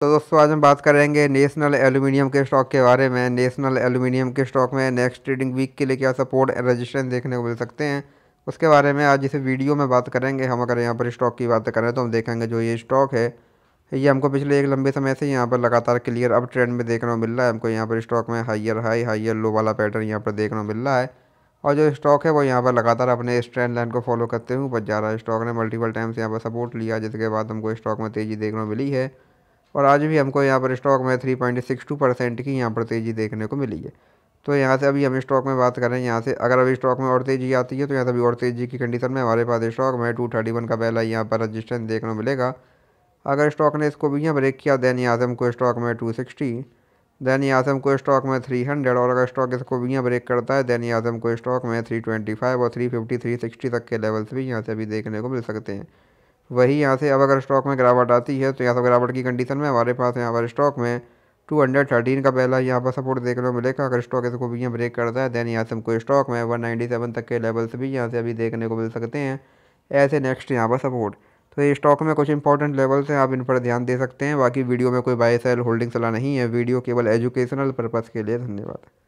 तो दोस्तों आज हम बात करेंगे नेशनल एलुमिनियम के स्टॉक के बारे में नेशनल एलुमिनियम के स्टॉक में नेक्स्ट ट्रेडिंग वीक के लिए क्या सपोर्ट रजिस्ट्रेंस देखने को मिल सकते हैं उसके बारे में आज इसे वीडियो में बात करेंगे हम अगर यहाँ पर स्टॉक की बात करें तो हम देखेंगे जो ये स्टॉक है ये हमको पिछले एक लंबे समय से यहाँ पर लगातार क्लियर अप ट्रेंड में देखने को मिल रहा है हमको यहाँ पर स्टॉक में हाइयर हाई हाइयर लो वाला पैटर्न यहाँ पर देखने को मिल रहा है और जो स्टॉक है वो यहाँ पर लगातार अपने इस ट्रेंड लाइन को फॉलो करते हुए बच जा रहा है स्टॉक ने मल्टीपल टाइम्स यहाँ पर सपोर्ट लिया जिसके बाद हमको स्टॉक में तेज़ी देखने को मिली है और आज भी हमको यहाँ पर स्टॉक में three point six two percent की यहाँ पर तेज़ी देखने को मिली है तो यहाँ से अभी हम स्टॉक में बात करें यहाँ से अगर अभी स्टॉक में और तेज़ी आती है तो यहाँ से अभी और तेज़ी की कंडीशन में हमारे पास स्टॉक में टू थर्टी वन का पहला यहाँ पर रजिस्टेंस देखने को मिलेगा अगर स्टॉक ने इसको भी यहाँ ब्रेक किया दैन यहाँ से हमको स्टॉक में टू सिक्सटी दैन यहाँ से हमको स्टॉक में थ्री हंड्रेड और अगर स्टॉक इसको भी यहाँ ब्रेक करता है दैन यहाँ से हमको स्टॉक में थ्री ट्वेंटी फाइव और थ्री फिफ्टी थ्री सिक्सटी तक के लेवल्स भी यहाँ से अभी देखने को मिल सकते हैं वही यहाँ से अब अगर स्टॉक में गिरावट आती है तो यहाँ से गिरावट की कंडीशन में हमारे पास यहाँ पर स्टॉक में टू हंड्रेड थर्टीन का पहला यहाँ पर सपोर्ट देखने को मिलेगा अगर स्टॉक इसको भी यहाँ ब्रेक करता है देन यहाँ से हमको स्टॉक में वन नाइन्टी सेवन तक के लेवल्स भी यहाँ से अभी देखने को मिल सकते हैं ऐसे नेक्स्ट यहाँ पर सपोर्ट तो ये स्टॉक में कुछ इंपॉर्टेंट लेवल्स हैं आप इन पर ध्यान दे सकते हैं बाकी वीडियो में कोई बाय सेल होल्डिंग सलाह नहीं है वीडियो केवल एजुकेशनल पर्पज़ के लिए धन्यवाद